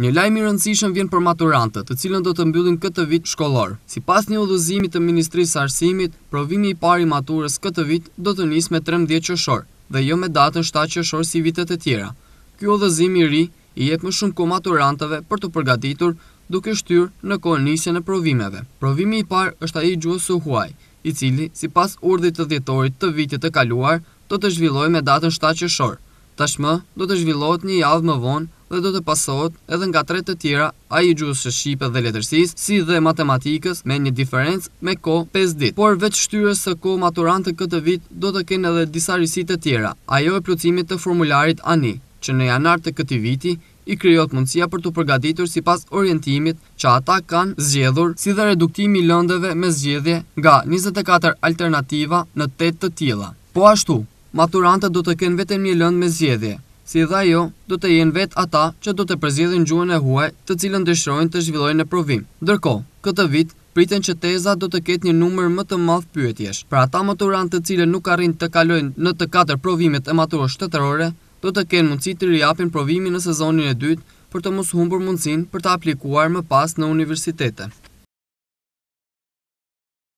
Një lajmë i rëndësishëm vjen për maturantët, të cilën do të mbyllin këtë vit shkollor. Si pas një udhëzimi të Ministrisë së Arsimit, provimi i parë i maturës këtë vit do të nisë me 13 qershor dhe jo me datën 7 qershor si vitet e tjera. Ky udhëzim i ri i jep më shumë kohë maturantëve për të përgatitur duke shtyr në kohë nisjen e provimeve. Provimi i parë është ai i gjuhës së huaj, i cili sipas urdhit të dhjetorit të vitit të kaluar do të zhvillohet me datën 7 qershor. Tashmë do të zhvillohet një javë më vonë dhe do të pasohet edhe nga tre të tjera a i gjusë shqipe dhe letërsis, si dhe matematikës me një diferencë me ko 5 dit. Por veç shtyre se ko maturante këtë vit do të kene edhe disa risit të tjera, a jo e plëcimit të formularit ani, që në janar të këti viti i kryot mundësia për të përgatitur si pas orientimit që ata kanë zgjedhur si dhe reduktimi lëndeve me zgjedhje nga 24 alternativa në 8 të tjela. Po ashtu, maturante do të kene vetëm një lënd me zgjedhje, si dhe ajo do të jenë vetë ata që do të përzidhin gjuën e huaj të cilën dëshrojnë të zhvillojnë e provim. Ndërko, këtë vit, priten që teza do të ketë një numër më të madhë pyetjesh. Pra ata maturant të cilën nuk arrin të kalojnë në të katër provimet e maturës shtetërore, do të kenë mundësi të riapin provimi në sezonin e dytë për të mos humbur mundësin për të aplikuar më pas në universitetet.